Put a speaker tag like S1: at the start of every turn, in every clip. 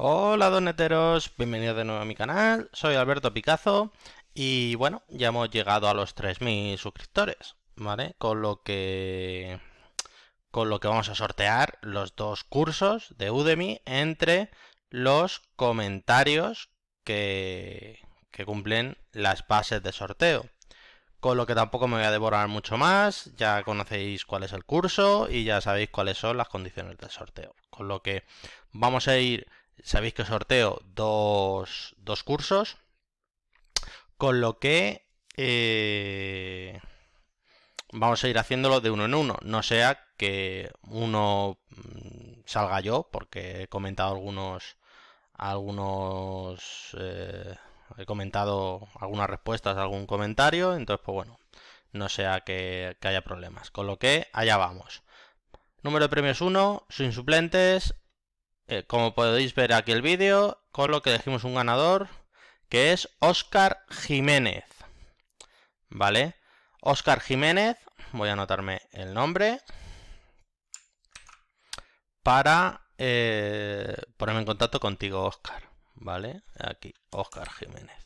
S1: Hola doneteros, bienvenidos de nuevo a mi canal, soy Alberto Picazo y bueno, ya hemos llegado a los 3.000 suscriptores, ¿vale? Con lo que... con lo que vamos a sortear los dos cursos de Udemy entre los comentarios que, que cumplen las bases de sorteo con lo que tampoco me voy a devorar mucho más, ya conocéis cuál es el curso y ya sabéis cuáles son las condiciones del sorteo. Con lo que vamos a ir Sabéis que sorteo dos, dos cursos, con lo que eh, vamos a ir haciéndolo de uno en uno, no sea que uno mm, salga yo, porque he comentado algunos, algunos, eh, he comentado algunas respuestas, algún comentario, entonces pues bueno, no sea que, que haya problemas, con lo que allá vamos. Número de premios 1, sin suplentes, eh, como podéis ver aquí el vídeo, con lo que elegimos un ganador, que es Oscar Jiménez. ¿Vale? Oscar Jiménez, voy a anotarme el nombre, para eh, ponerme en contacto contigo, Oscar. ¿Vale? Aquí, Oscar Jiménez.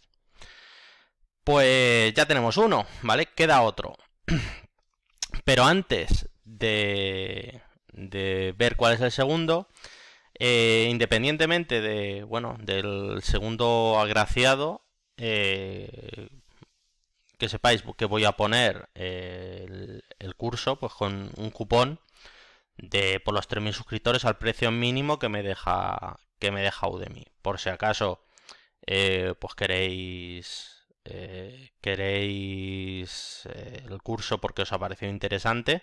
S1: Pues ya tenemos uno, ¿vale? Queda otro. Pero antes de, de ver cuál es el segundo, eh, independientemente de, bueno, del segundo agraciado, eh, que sepáis que voy a poner eh, el, curso pues con un cupón de por los 3.000 suscriptores al precio mínimo que me deja que me deja Udemy. Por si acaso, pues queréis queréis el curso porque os ha parecido interesante.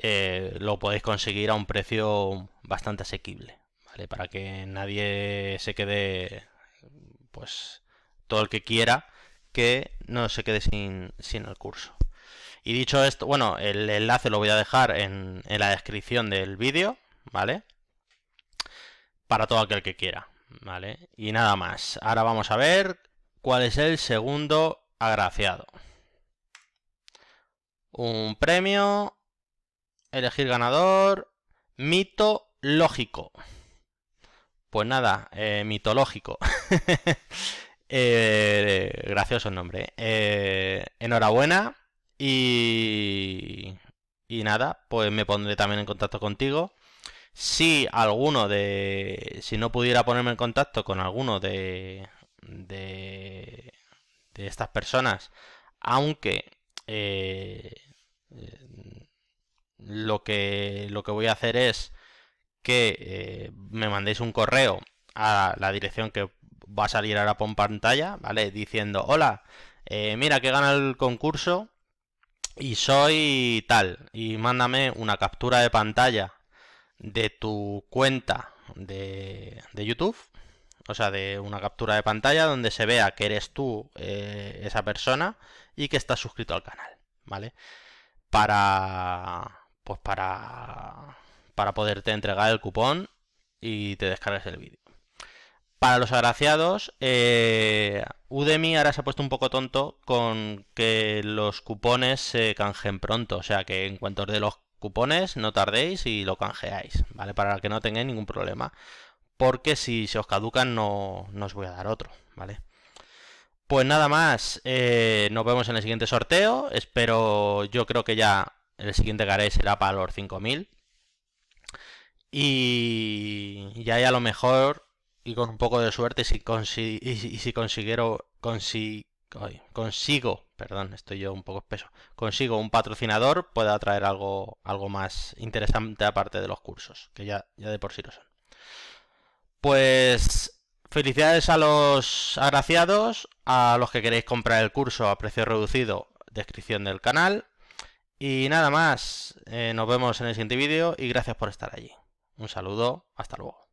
S1: Eh, lo podéis conseguir a un precio bastante asequible, ¿vale? Para que nadie se quede, pues, todo el que quiera, que no se quede sin, el curso. Y dicho esto, bueno, el enlace lo voy a dejar en, en la descripción del vídeo, ¿vale? Para todo aquel que quiera, ¿vale? Y nada más. Ahora vamos a ver cuál es el segundo agraciado. Un premio Elegir ganador. Mitológico. Pues nada, eh, mitológico. Eh, gracioso el nombre. Eh, enhorabuena. Y, y nada, pues me pondré también en contacto contigo. Si alguno de. Si no pudiera ponerme en contacto con alguno de. de. de estas personas. Aunque lo que, lo que voy a hacer es que eh, me mandéis un correo a la dirección que va a salir ahora por pantalla, ¿vale? Diciendo, hola, eh, mira que gana el concurso y soy tal, y mándame una captura de pantalla de tu cuenta de, YouTube, o sea, de una captura de pantalla donde se vea que eres tú eh, esa persona y que estás suscrito al canal, ¿vale? Para, pues para, para poderte entregar el cupón y te descargues el vídeo. Para los agraciados, eh, Udemy ahora se ha puesto un poco tonto con que los cupones se canjen pronto. O sea que en cuanto os de los cupones, no tardéis y lo canjeáis, ¿vale? Para que no tengáis ningún problema. Porque si se os caducan, no, os voy a dar otro, ¿vale? Pues nada más, eh, nos vemos en el siguiente sorteo. Espero, yo creo que ya el siguiente que haré será para los 5000. Y, ya a lo mejor, y con un poco de suerte, si, consi y si, consigo, perdón, estoy yo un poco espeso, consigo un patrocinador, pueda traer algo, algo más interesante aparte de los cursos, que ya, ya de por sí lo son. Pues felicidades a los agraciados, a los que queréis comprar el curso a precio reducido, descripción del canal, y nada más, eh, nos vemos en el siguiente vídeo y gracias por estar allí. Un saludo, hasta luego.